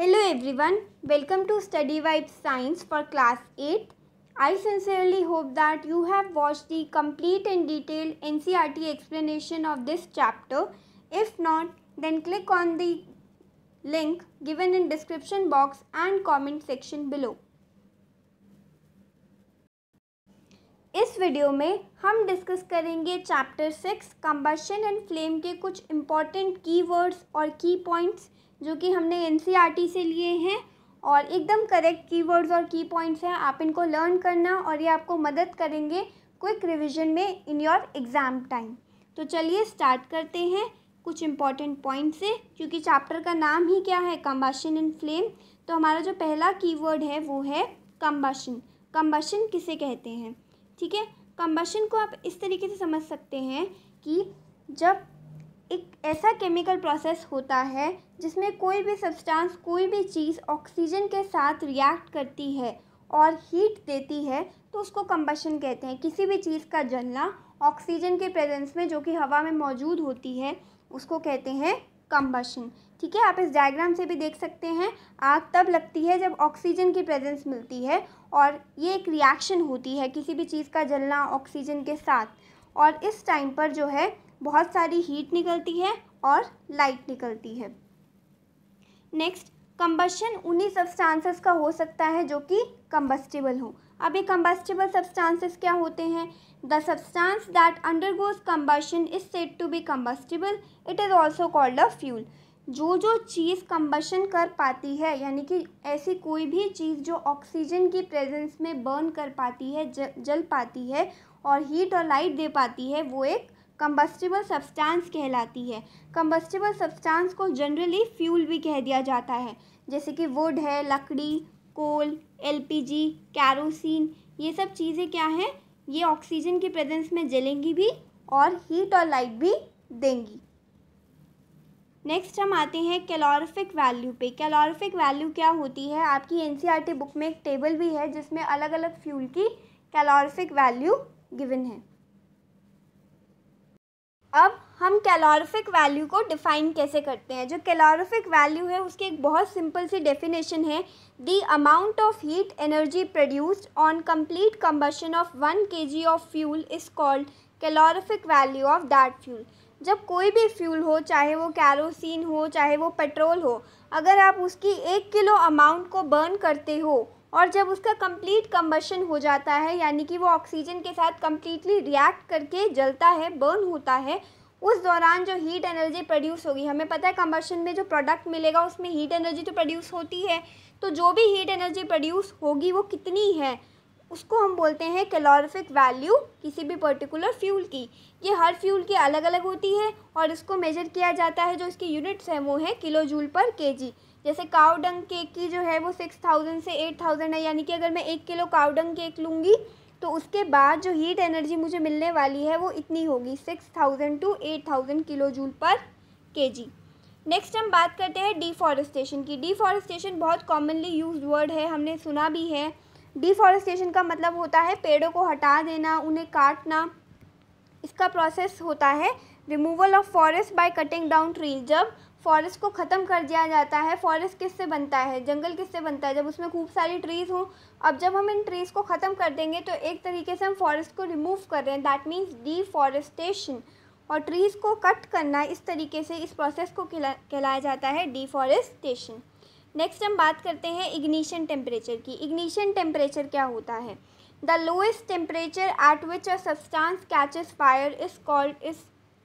Hello everyone welcome to study vibe science for class eight I sincerely hope that you have watch the complete and detailed N NCERT explanation of this chapter if not then click on the link given in description box and comment section below इस video में हम discuss करेंगे chapter six combustion and flame के कुछ important की और की points जो कि हमने एन e से लिए हैं और एकदम करेक्ट कीवर्ड्स और की पॉइंट्स हैं आप इनको लर्न करना और ये आपको मदद करेंगे क्विक रिविजन में इन योर एग्ज़ाम टाइम तो चलिए स्टार्ट करते हैं कुछ इंपॉर्टेंट पॉइंट से क्योंकि चैप्टर का नाम ही क्या है कम्बाशन इन फ्लेम तो हमारा जो पहला कीवर्ड है वो है कम्बाशन कम्बाशन किसे कहते हैं ठीक है कम्बाशन को आप इस तरीके से समझ सकते हैं कि जब एक ऐसा केमिकल प्रोसेस होता है जिसमें कोई भी सब्सटेंस कोई भी चीज़ ऑक्सीजन के साथ रिएक्ट करती है और हीट देती है तो उसको कम्बशन कहते हैं किसी भी चीज़ का जलना ऑक्सीजन के प्रेजेंस में जो कि हवा में मौजूद होती है उसको कहते हैं कम्बशन ठीक है आप इस डायग्राम से भी देख सकते हैं आग तब लगती है जब ऑक्सीजन की प्रेजेंस मिलती है और ये एक रिएक्शन होती है किसी भी चीज़ का जलना ऑक्सीजन के साथ और इस टाइम पर जो है बहुत सारी हीट निकलती है और लाइट निकलती है नेक्स्ट कम्बशन उन्हीं सब्सटेंसेस का हो सकता है जो कि कम्बस्टिबल हो अब ये कंबस्टिबल सब्सटेंसेस क्या होते हैं the substance that undergoes combustion is said to be combustible it is also called a fuel जो जो चीज़ कम्बशन कर पाती है यानी कि ऐसी कोई भी चीज़ जो ऑक्सीजन की प्रेजेंस में बर्न कर पाती है जल पाती है और हीट और लाइट दे पाती है वो एक कम्बस्टिबल सब्सटेंस कहलाती है कम्बस्टिबल सब्सटेंस को जनरली फ्यूल भी कह दिया जाता है जैसे कि वुड है लकड़ी कोल एलपीजी कैरोसिन ये सब चीज़ें क्या हैं ये ऑक्सीजन के प्रेजेंस में जलेंगी भी और हीट और लाइट भी देंगी नेक्स्ट हम आते हैं कैलोरिफिक वैल्यू पे कैलोरिफिक वैल्यू क्या होती है आपकी टी बुक e में एक टेबल भी है जिसमें अलग अलग फ्यूल की कैलोरिफिक वैल्यू गिवन है अब हम कैलोरिफिक वैल्यू को डिफ़ाइन कैसे करते हैं जो कैलोरिफिक वैल्यू है उसकी एक बहुत सिंपल सी डेफिनेशन है the amount of heat energy produced on complete combustion of one K G of fuel is called calorific value of that fuel जब कोई भी फ्यूल हो चाहे वो कैरोसिन हो चाहे वो पेट्रोल हो अगर आप उसकी एक किलो अमाउंट को बर्न करते हो और जब उसका कंप्लीट कम्बशन हो जाता है यानी कि वो ऑक्सीजन के साथ कम्प्लीटली रिएक्ट करके जलता है बर्न होता है उस दौरान जो हीट एनर्जी प्रोड्यूस होगी हमें पता है कम्बशन में जो प्रोडक्ट मिलेगा उसमें हीट एनर्जी तो प्रोड्यूस होती है तो जो भी हीट एनर्जी प्रोड्यूस होगी वो कितनी है उसको हम बोलते हैं कैलोरिफिक वैल्यू किसी भी पर्टिकुलर फ्यूल की ये हर फ्यूल की अलग अलग होती है और इसको मेजर किया जाता है जो इसकी यूनिट्स हैं वो हैं किलो जूल पर केजी जैसे कावडंग केक की जो है वो सिक्स थाउजेंड से एट थाउजेंड है यानी कि अगर मैं एक किलो कावडंग केक लूँगी तो उसके बाद जो हीट एनर्जी मुझे मिलने वाली है वो इतनी होगी six thousand to eight thousand kilo joule पर के जी नेक्स्ट हम बात करते हैं डिफॉरेस्टेशन की डिफॉरेस्टेशन बहुत कॉमनली यूज वर्ड है हमने सुना भी है डिफॉरेस्टेशन का मतलब होता है पेड़ों को हटा देना उन्हें काटना इसका प्रोसेस होता है removal of forest by cutting down tree जब फॉरेस्ट को ख़त्म कर दिया जाता है फॉरेस्ट किससे बनता है जंगल किससे बनता है जब उसमें खूब सारी ट्रीज़ हों अब जब हम इन ट्रीज़ को ख़त्म कर देंगे तो एक तरीके से हम फॉरेस्ट को रिमूव कर रहे हैं दैट मीन्स डीफॉरेस्टेशन और ट्रीज़ को कट करना इस तरीके से इस प्रोसेस को कहलाया जाता है डीफॉरेस्टेशन नेक्स्ट हम बात करते हैं इग्निशन टेम्परेचर की इग्निशन टेम्परेचर क्या होता है the lowest temperature at which a substance catches fire is called is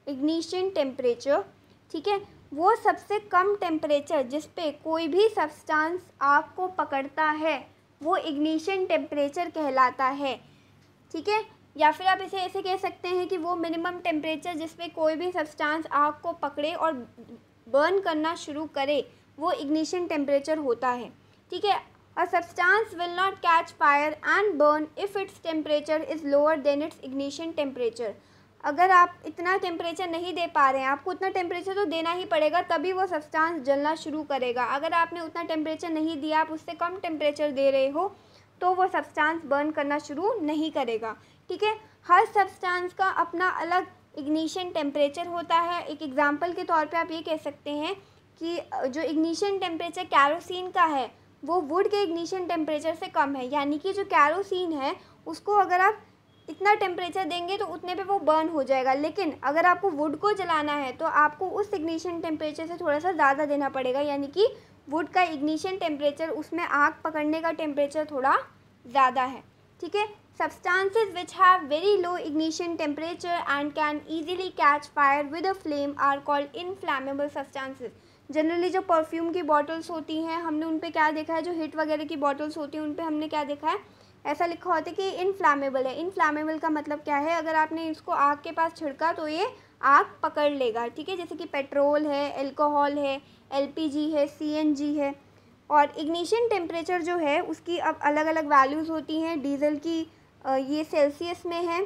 ignition temperature ठीक है वो सबसे कम टेम्परेचर जिस पे कोई भी सब्सटेंस आग को पकड़ता है वो इग्निशन टेम्परेचर कहलाता है ठीक है या फिर आप इसे ऐसे कह सकते हैं कि वो मिनिमम टेम्परेचर जिस पे कोई भी सब्सटेंस आग को पकड़े और बर्न करना शुरू करे वो इग्निशन टेम्परेचर होता है ठीक है a substance will not catch fire and burn if its temperature is lower than its ignition temperature अगर आप इतना टेम्परेचर नहीं दे पा रहे हैं आपको उतना टेम्परेचर तो देना ही पड़ेगा तभी वो सब्सटेंस जलना शुरू करेगा अगर आपने उतना टेम्परेचर नहीं दिया आप उससे कम टेम्परेचर दे रहे हो तो वो सब्सटेंस बर्न करना शुरू नहीं करेगा ठीक है हर सब्सटेंस का अपना अलग इग्निशन टेम्परेचर होता है एक एग्ज़ाम्पल के तौर पर आप ये कह सकते हैं कि जो इग्निशन टेम्परेचर कैरोसिन का है वो वुड के इग्निशन टेम्परेचर से कम है यानी कि जो कैरोसिन है उसको अगर आप इतना टेम्परेचर देंगे तो उतने पे वो बर्न हो जाएगा लेकिन अगर आपको वुड को जलाना है तो आपको उस इग्निशन टेम्परेचर से थोड़ा सा ज़्यादा देना पड़ेगा यानी कि वुड का इग्निशन टेम्परेचर उसमें आग पकड़ने का टेम्परेचर थोड़ा ज़्यादा है ठीक है which have very low low temperature and can easily catch fire with a flame are called inflammable substances generally जो परफ्यूम की बॉटल्स होती हैं हमने उन पर क्या देखा है जो हिट वगैरह की बॉटल्स होती हैं उन पर हमने क्या देखा है ऐसा लिखा होता है कि इनफ्लामेबल है इनफ्लामेबल का मतलब क्या है अगर आपने इसको आग के पास छिड़का तो ये आग पकड़ लेगा ठीक है जैसे कि पेट्रोल है एल्कोहल है एल है सी है और इग्निशन टेम्परेचर जो है उसकी अब अलग अलग वैल्यूज़ होती हैं डीजल की ये सेल्सियस में है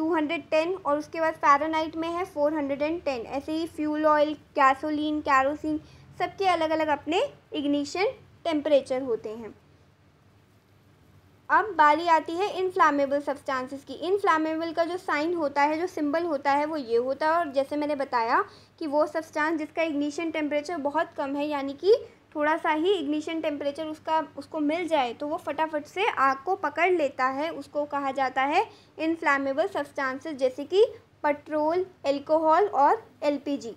210 और उसके बाद पैरानाइट में है 410 ऐसे ही फ्यूल ऑयल गैसोलीन कैरोसिन सबके अलग अलग अपने इग्निशन टेम्परेचर होते हैं अब बारी आती है इनफ्लामेबल सब्सटेंसेस की इनफ्लामेबल का जो साइन होता है जो सिंबल होता है वो ये होता है और जैसे मैंने बताया कि वो सब्सटेंस जिसका इग्निशन टेम्परेचर बहुत कम है यानी कि थोड़ा सा ही इग्निशन टेम्परेचर उसका उसको मिल जाए तो वो फटाफट से आग को पकड़ लेता है उसको कहा जाता है इनफ्लामेबल सब्सटेंसेस जैसे कि पेट्रोल एल्कोहल और जी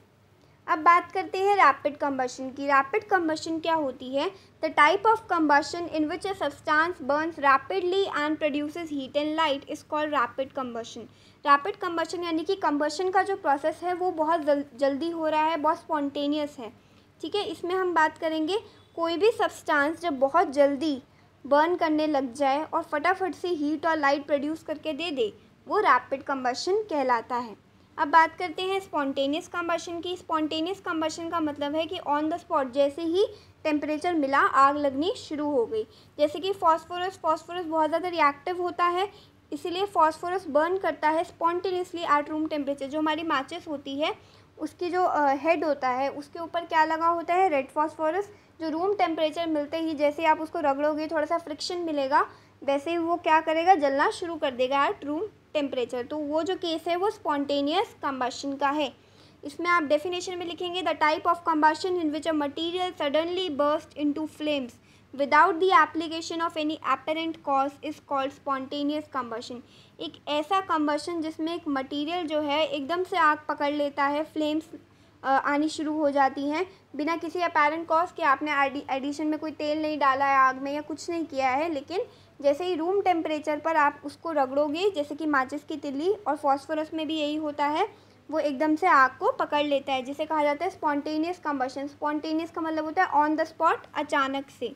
अब बात करते हैं रैपिड कम्बशन की रैपिड कम्बशन क्या होती है the type of combustion in which a substance burns rapidly and produces heat and light is called rapid combustion rapid combustion यानी कि कम्बशन का जो प्रोसेस है वो बहुत जल, जल्दी हो रहा है बहुत स्पॉन्टेनियस है ठीक है इसमें हम बात करेंगे कोई भी सब्सटांस जब बहुत जल्दी बर्न करने लग जाए और फटाफट से हीट और लाइट प्रोड्यूस करके दे दे वो रैपिड कम्बशन कहलाता है अब बात करते हैं स्पॉन्टेनियस कम्बशन की स्पॉन्टेनियस कम्बशन का मतलब है कि ऑन द स्पॉट जैसे ही टेम्परेचर मिला आग लगनी शुरू हो गई जैसे कि फॉस्फोरस फॉस्फोरस बहुत ज़्यादा रिएक्टिव होता है इसीलिए फॉस्फोरस बर्न करता है स्पॉन्टेनियसली एट रूम टेम्परेचर जो हमारी माचिस होती है उसकी जो हेड होता है उसके ऊपर क्या लगा होता है रेड फॉस्फोरस जो रूम टेम्परेचर मिलते ही जैसे आप उसको रगड़ोगे थोड़ा सा फ्रिक्शन मिलेगा वैसे ही वो क्या करेगा जलना शुरू कर देगा एट रूम टेम्परेचर तो वो जो केस है वो स्पॉन्टेनियस कम्बशन का है इसमें आप डेफिनेशन में लिखेंगे the type of combustion in which a material suddenly burst into flames without the application of any apparent cause is called spontaneous combustion एक ऐसा कम्बशन जिसमें एक मटीरियल जो है एकदम से आग पकड़ लेता है फ्लेम्स आनी शुरू हो जाती हैं बिना किसी अपेरेंट कॉज के आपने एडिशन में कोई तेल नहीं डाला है आग में या कुछ नहीं किया है लेकिन जैसे ही रूम टेम्परेचर पर आप उसको रगड़ोगे जैसे कि माचिस की तिली और फॉस्फोरस में भी यही होता है वो एकदम से आग को पकड़ लेता है जिसे कहा जाता है स्पॉन्टेनियस कम्बशन स्पॉन्टेनियस का मतलब होता है ऑन द स्पॉट अचानक से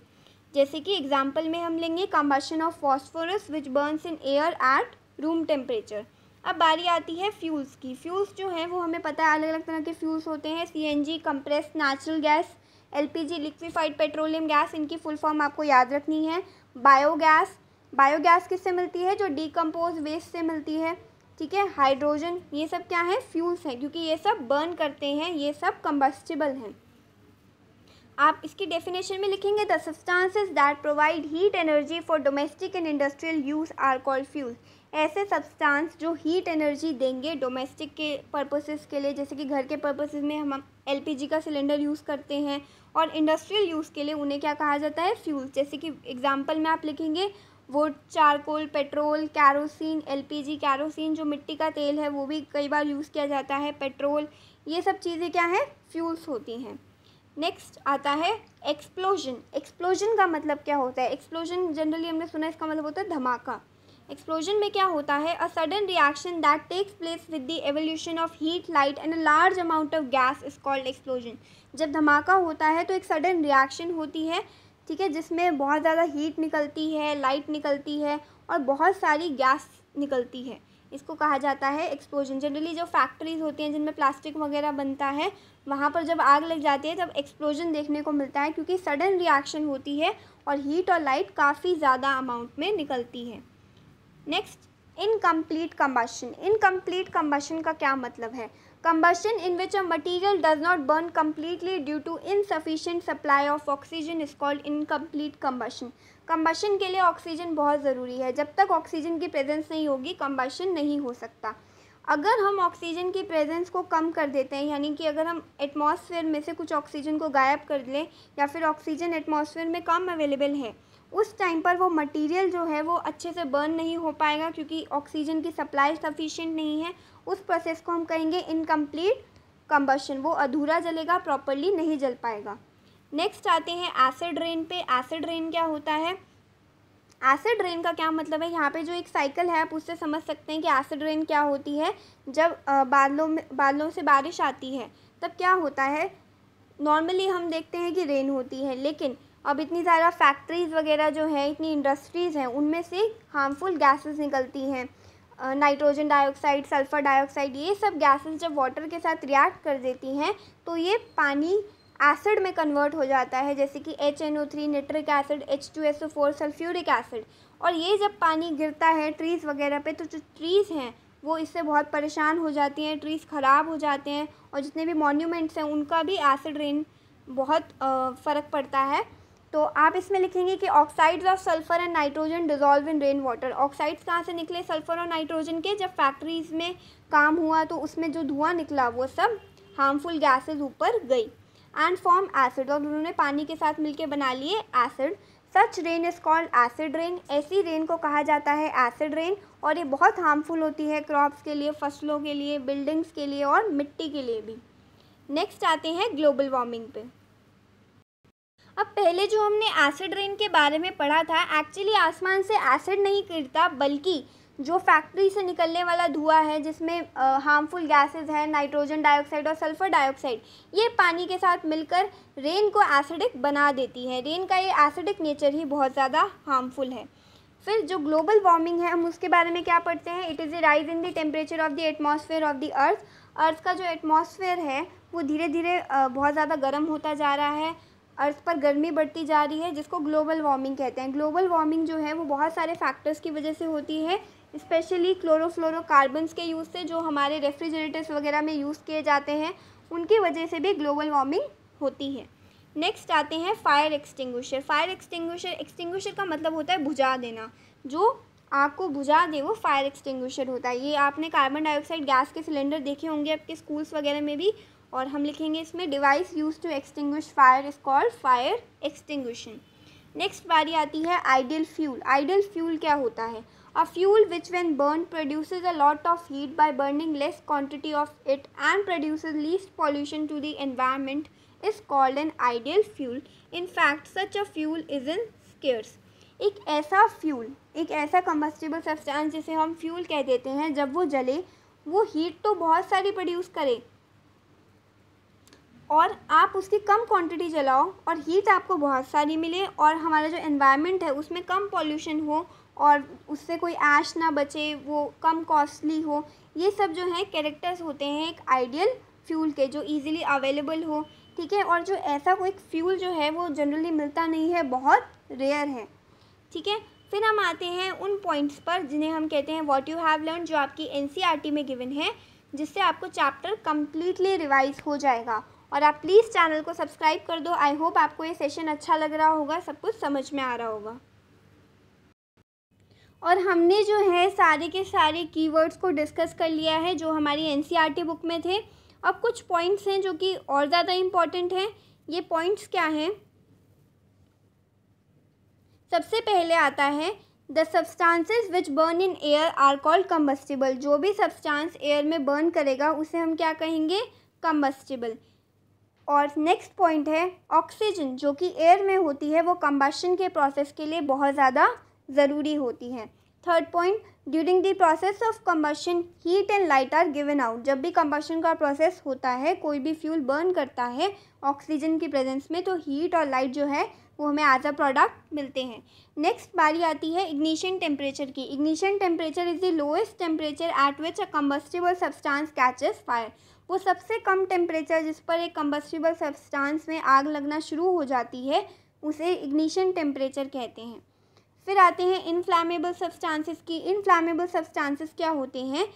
जैसे कि एग्जाम्पल में हम लेंगे combustion of phosphorus which burns in air at room temperature अब बारी आती है फ्यूल्स की फ्यूल्स जो हैं वो हमें पता है अलग अलग तरह के फ्यूल्स होते हैं C N G compressed natural gas L P G liquefied petroleum gas इनकी फुल फॉर्म आपको याद रखनी है बायोगैस बायोगैस किससे मिलती है जो डिकम्पोज वेस्ट से मिलती है ठीक है हाइड्रोजन ये सब क्या है फ्यूल्स हैं क्योंकि ये सब बर्न करते हैं ये सब कम्बस्टिबल हैं आप इसकी डेफिनेशन में लिखेंगे the substances that provide heat energy for domestic and industrial use are called fuel ऐसे सब्सटेंस जो हीट एनर्जी देंगे डोमेस्टिक के पर्पसेस के लिए जैसे कि घर के पर्पसेस में हम एलपीजी का सिलेंडर यूज़ करते हैं और इंडस्ट्रियल यूज़ के लिए उन्हें क्या कहा जाता है फ्यूल जैसे कि एग्जाम्पल में आप लिखेंगे वो charcoal petrol kerosene LPG kerosene जो मिट्टी का तेल है वो भी कई बार यूज़ किया जाता है पेट्रोल ये सब चीज़ें क्या हैं फ्यूल्स होती हैं नेक्स्ट आता है एक्सप्लोजन एक्सप्लोजन का मतलब क्या होता है एक्सप्लोजन जनरली हमने सुना इसका मतलब होता है धमाका एक्सप्लोजन में क्या होता है a sudden reaction that takes place with the evolution of heat light and a large amount of gas is called explosion जब धमाका होता है तो एक सडन रिएक्शन होती है ठीक है जिसमें बहुत ज़्यादा हीट निकलती है लाइट निकलती है और बहुत सारी गैस निकलती है इसको कहा जाता है एक्सप्लोजन जनरली जो फैक्ट्रीज होती हैं जिनमें प्लास्टिक वगैरह बनता है वहाँ पर जब आग लग जाती है तब एक्सप्लोजन देखने को मिलता है क्योंकि सडन रिएक्शन होती है और हीट और लाइट काफ़ी ज़्यादा अमाउंट में निकलती है next incomplete combustion incomplete combustion का क्या मतलब है in which a material does not burn completely due to insufficient supply of oxygen is called incomplete combustion combustion के लिए ऑक्सीजन बहुत ज़रूरी है जब तक ऑक्सीजन की प्रेजेंस नहीं होगी कम्बशन नहीं हो सकता अगर हम ऑक्सीजन की प्रेजेंस को कम कर देते हैं यानी कि अगर हम एटमॉस्फेयर में से कुछ ऑक्सीजन को गायब कर लें या फिर ऑक्सीजन एटमॉस्फेयर में कम अवेलेबल है उस टाइम पर वो मटेरियल जो है वो अच्छे से बर्न नहीं हो पाएगा क्योंकि ऑक्सीजन की सप्लाई सफिशेंट नहीं है उस प्रोसेस को हम कहेंगे इनकम्प्लीट कम्बशन वो अधूरा जलेगा प्रॉपरली नहीं जल पाएगा नेक्स्ट आते हैं एसिड रेन पे एसिड रेन क्या होता है एसिड रेन का क्या मतलब है यहाँ पे जो एक साइकिल है आप उससे समझ सकते हैं कि एसिड रेन क्या होती है जब बादलों में बादलों से बारिश आती है तब क्या होता है नॉर्मली हम देखते हैं कि रेन होती है लेकिन अब इतनी ज़्यादा फैक्ट्रीज़ वगैरह जो हैं इतनी इंडस्ट्रीज़ हैं उनमें से हार्मफुल गैसेस निकलती हैं नाइट्रोजन डाइऑक्साइड सल्फ़र डाइऑक्साइड ये सब गैसेस जब वाटर के साथ रिएक्ट कर देती हैं तो ये पानी एसिड में कन्वर्ट हो जाता है जैसे कि H N O three nitric acid H two S O four sulphuric acid और ये जब पानी गिरता है ट्रीज़ वगैरह पे तो जो ट्रीज़ हैं वो इससे बहुत परेशान हो जाती हैं ट्रीज़ ख़राब हो जाते हैं और जितने भी मॉन्यूमेंट्स हैं उनका भी एसिड रेन बहुत फ़र्क पड़ता है तो आप इसमें लिखेंगे कि oxides of sulphur and nitrogen dissolve in rain water oxides कहाँ से निकले सल्फर और नाइट्रोजन के जब फैक्ट्रीज में काम हुआ तो उसमें जो धुआं निकला वो सब हार्मफुल गैसेज ऊपर गई एंड फॉर्म एसिड और उन्होंने पानी के साथ मिलकर बना लिए acid such rain is called acid rain ऐसी रेन को कहा जाता है एसिड रेन और ये बहुत हार्मफुल होती है क्रॉप्स के लिए फसलों के लिए बिल्डिंग्स के लिए और मिट्टी के लिए भी नेक्स्ट आते हैं ग्लोबल वार्मिंग पे अब पहले जो हमने एसिड रेन के बारे में पढ़ा था एक्चुअली आसमान से एसिड नहीं गिरता बल्कि जो फैक्ट्री से निकलने वाला धुआं है जिसमें हार्मफुल गैसेस हैं नाइट्रोजन डाइऑक्साइड और सल्फर डाइऑक्साइड ये पानी के साथ मिलकर रेन को एसिडिक बना देती है रेन का ये एसिडिक नेचर ही बहुत ज़्यादा हार्मफुल है फिर जो ग्लोबल वार्मिंग है हम उसके बारे में क्या पढ़ते हैं it is a rise in the temperature of the atmosphere of the earth earth का जो एटमोसफेयर है वो धीरे धीरे बहुत ज़्यादा गर्म होता जा रहा है अर्थ पर गर्मी बढ़ती जा रही है जिसको ग्लोबल वार्मिंग कहते हैं ग्लोबल वार्मिंग जो है वो बहुत सारे फैक्टर्स की वजह से होती है स्पेशली क्लोरोफ्लोरोकार्बन्स के यूज़ से जो हमारे रेफ्रिजरेटर्स वगैरह में यूज़ किए जाते हैं उनकी वजह से भी ग्लोबल वार्मिंग होती है नेक्स्ट आते हैं fire extinguisher fire extinguisher extinguisher का मतलब होता है बुझा देना जो आपको बुझा दे वो फायर एक्सटिंग्विशर होता है ये आपने कार्बन डाइऑक्साइड गैस के सिलेंडर देखे होंगे आपके स्कूल्स वगैरह में भी और हम लिखेंगे इसमें device use to extinguish fire is called fire extinguisher next बारी आती है आइडियल फ्यूल आइडियल फ्यूल क्या होता है a fuel which when burn produce a lot of heat by burning less quantity of it and produce least pollution to the environment is called an ideal fuel in fact such a fuel is in scarce एक ऐसा fuel एक ऐसा combustible substance जिसे हम fuel कह देते हैं जब वो जले वो हीट तो बहुत सारी प्रोड्यूस करें और आप उसकी कम क्वांटिटी जलाओ और हीट आपको बहुत सारी मिले और हमारा जो इन्वायरमेंट है उसमें कम पॉल्यूशन हो और उससे कोई ऐश ना बचे वो कम कॉस्टली हो ये सब जो है कैरेक्टर्स होते हैं एक आइडियल फ्यूल के जो इजीली अवेलेबल हो ठीक है और जो ऐसा कोई फ्यूल जो है वो जनरली मिलता नहीं है बहुत रेयर है ठीक है फिर हम आते हैं उन पॉइंट्स पर जिन्हें हम कहते हैं वॉट यू हैव लर्न जो आपकी एन e में गिवन है जिससे आपको चैप्टर कम्प्लीटली रिवाइज हो जाएगा और आप प्लीज़ चैनल को सब्सक्राइब कर दो आई होप आपको ये सेशन अच्छा लग रहा होगा सब कुछ समझ में आ रहा होगा और हमने जो है सारे के सारे कीवर्ड्स को डिस्कस कर लिया है जो हमारी एन बुक e में थे अब कुछ पॉइंट्स हैं जो कि और ज़्यादा इम्पॉर्टेंट हैं ये पॉइंट्स क्या हैं सबसे पहले आता है the substances which burn in air are called combustible जो भी सब्सटांस एयर में बर्न करेगा उसे हम क्या कहेंगे कम्बस्टिबल और नेक्स्ट पॉइंट है ऑक्सीजन जो कि एयर में होती है वो कंबशन के प्रोसेस के लिए बहुत ज़्यादा ज़रूरी होती है third point during the process of combustion heat and light are given out जब भी कंबशन का प्रोसेस होता है कोई भी फ्यूल बर्न करता है ऑक्सीजन की प्रेजेंस में तो हीट और लाइट जो है वो हमें एज अ प्रोडक्ट मिलते हैं नेक्स्ट बारी आती है इग्निशन टेम्परेचर की ignition temperature is the lowest temperature at which a combustible substance catches fire वो सबसे कम टेम्परेचर जिस पर एक कम्बस्टिबल सब्सटेंस में आग लगना शुरू हो जाती है उसे इग्निशन टेम्परेचर कहते हैं फिर आते हैं इनफ्लामेबल सब्सटेंसेस की इनफ्लामेबल सब्सटेंसेस क्या होते हैं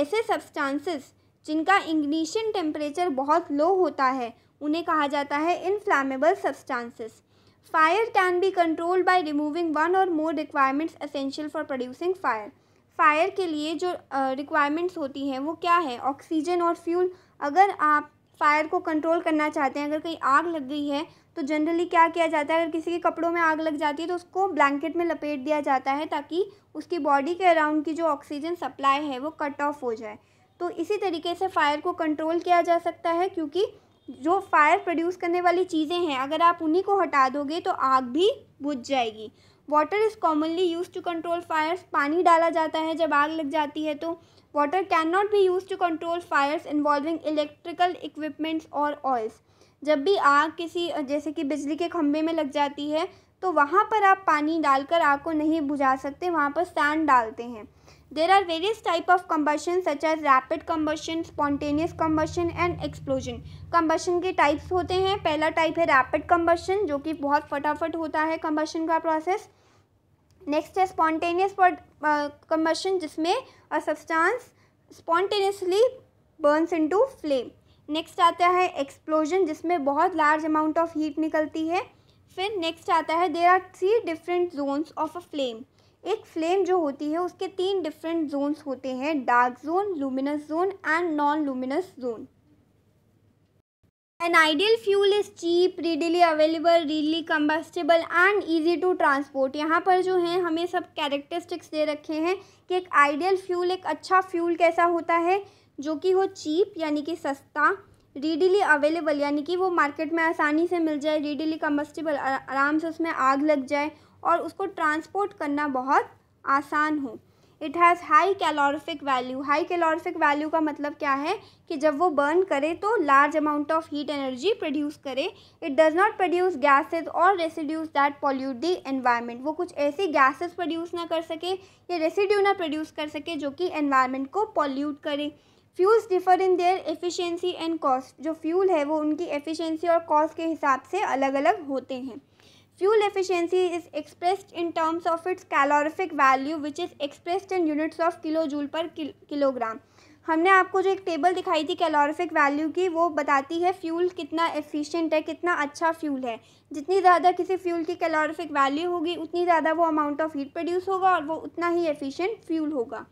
ऐसे सब्सटेंसेस जिनका इग्निशन टेम्परेचर बहुत लो होता है उन्हें कहा जाता है inflammable substances fire can be controlled by removing one or more requirements essential for producing fire fire के लिए जो रिक्वायरमेंट्स होती हैं वो क्या है ऑक्सीजन और फ्यूल अगर आप फायर को कंट्रोल करना चाहते हैं अगर कहीं आग लग गई है तो जनरली क्या किया जाता है अगर किसी के कपड़ों में आग लग जाती है तो उसको ब्लैंकेट में लपेट दिया जाता है ताकि उसकी बॉडी के अराउंड की जो ऑक्सीजन सप्लाई है वो कट ऑफ हो जाए तो इसी तरीके से फायर को कंट्रोल किया जा सकता है क्योंकि जो फायर प्रोड्यूस करने वाली चीज़ें हैं अगर आप उन्हीं को हटा दोगे तो आग भी बुझ जाएगी water is commonly use to control fires पानी डाला जाता है जब आग लग जाती है तो water can not be use to control fires involving electrical equipments और ऑयल्स जब भी आग किसी जैसे कि बिजली के खंभे में लग जाती है तो वहाँ पर आप पानी डालकर आग को नहीं बुझा सकते वहाँ पर सैंड डालते हैं There are various type of combustion such as rapid combustion, spontaneous combustion and explosion. Combustion के types होते हैं पहला type है rapid combustion जो कि बहुत फटाफट होता है combustion का process. नेक्स्ट है स्पॉन्टेनियस कम्बशन जिसमें a substance spontaneously burns into flame next आता है एक्सप्लोजन जिसमें बहुत लार्ज अमाउंट ऑफ हीट निकलती है फिर नेक्स्ट आता है there are three different zones of a flame एक फ्लेम जो होती है उसके तीन डिफरेंट जोन्स होते हैं dark zone luminous zone and non luminous zone an ideal fuel is cheap readily available readily combustible and easy to transport यहाँ पर जो है हमें सब कैरेक्टरिस्टिक्स दे रखे हैं कि एक आइडियल फ्यूल एक अच्छा फ्यूल कैसा होता है जो कि हो चीप यानी कि सस्ता रीडिली अवेलेबल यानी कि वो मार्केट में आसानी से मिल जाए रीडिली कम्बस्टेबल आराम से उसमें आग लग जाए और उसको ट्रांसपोर्ट करना बहुत आसान हो it has high calorific value high calorific value का मतलब क्या है कि जब वो बर्न करे तो large amount of heat energy produce करे it does not produce gases or residues that pollute the environment वो कुछ ऐसी गैसेज प्रोड्यूस ना कर सके या रेसिड्यू ना प्रोड्यूस कर सके जो कि एनवायरमेंट को पॉल्यूट करे fuels differ in their efficiency and cost जो फ्यूल है वो उनकी एफिशियंसी और कॉस्ट के हिसाब से अलग अलग होते हैं Fuel efficiency is expressed in terms of its calorific value which is expressed in units of kilojoule per kilogram. हमने आपको जो एक टेबल दिखाई थी कैलोरिफिक वैल्यू की वो बताती है फ्यूल कितना एफिशिएंट है कितना अच्छा फ्यूल है जितनी ज़्यादा किसी फ्यूल की कैलोरिफिक वैल्यू होगी उतनी ज़्यादा वो अमाउंट ऑफ हीट प्रोड्यूस होगा और वो उतना ही एफिशिएंट फ्यूल होगा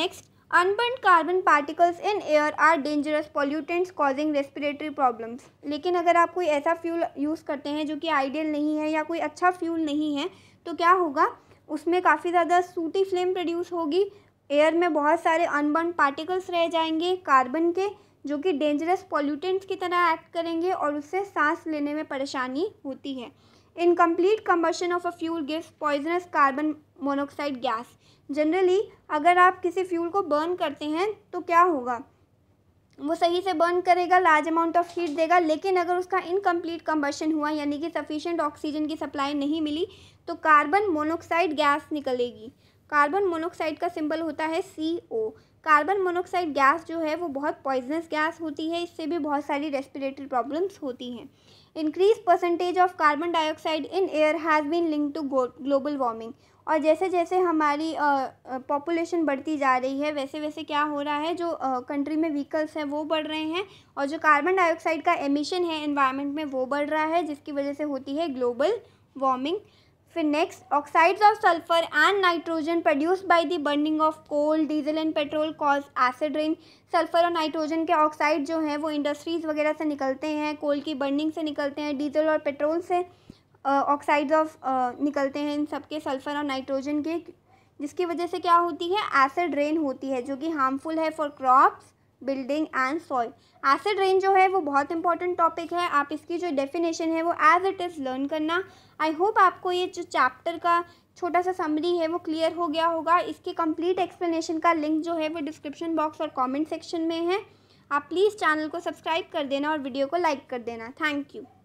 next unburnt carbon particles in air are dangerous pollutants causing respiratory problems लेकिन अगर आप कोई ऐसा फ्यूल यूज़ करते हैं जो कि आइडियल नहीं है या कोई अच्छा फ्यूल नहीं है तो क्या होगा उसमें काफ़ी ज़्यादा सूटी फ्लेम प्रोड्यूस होगी एयर में बहुत सारे अनबर्न पार्टिकल्स रह जाएंगे कार्बन के जो कि डेंजरस पॉल्यूटेंट्स की तरह एक्ट करेंगे और उससे सांस लेने में परेशानी होती है incomplete combustion of a fuel gives poisonous carbon monoxide gas generally अगर आप किसी फ्यूल को बर्न करते हैं तो क्या होगा वो सही से बर्न करेगा लार्ज अमाउंट ऑफ हीट देगा लेकिन अगर उसका इनकम्प्लीट कम्बशन हुआ यानी कि सफिशेंट ऑक्सीजन की सप्लाई नहीं मिली तो कार्बन मोनोक्साइड गैस निकलेगी कार्बन मोनोक्साइड का सिंबल होता है C O carbon monoxide gas जो है वो बहुत पॉइजनस गैस होती है इससे भी बहुत सारी रेस्पिरेटरी प्रॉब्लम्स होती हैं increase percentage of carbon dioxide in air has been link to global warming और जैसे जैसे हमारी पॉपुलेशन बढ़ती जा रही है वैसे वैसे क्या हो रहा है जो कंट्री में व्हीकल्स हैं वो बढ़ रहे हैं और जो कार्बन डाइऑक्साइड का एमिशन है एनवायरनमेंट में वो बढ़ रहा है जिसकी वजह से होती है ग्लोबल वार्मिंग फिर next oxides of sulphur and nitrogen produce by the burning of coal diesel and petrol cause acid rain sulphur और नाइट्रोजन के ऑक्साइड जो हैं वो इंडस्ट्रीज़ वगैरह से निकलते हैं कोल की बर्निंग से निकलते हैं डीजल और पेट्रोल से ऑक्साइड्स ऑफ uh, निकलते हैं इन सब के सल्फ़र और नाइट्रोजन के जिसकी वजह से क्या होती है एसिड रेन होती है जो कि हार्मफुल है for crops building and soil acid rain जो है वो बहुत इंपॉर्टेंट टॉपिक है आप इसकी जो डेफिनेशन है वो एज इट इज़ लर्न करना आई होप आपको ये जो चैप्टर का छोटा सा समरी है वो क्लियर हो गया होगा इसके कंप्लीट एक्सप्लेनेशन का लिंक जो है वो डिस्क्रिप्शन बॉक्स और कमेंट सेक्शन में है आप प्लीज़ चैनल को सब्सक्राइब कर देना और वीडियो को लाइक कर देना थैंक यू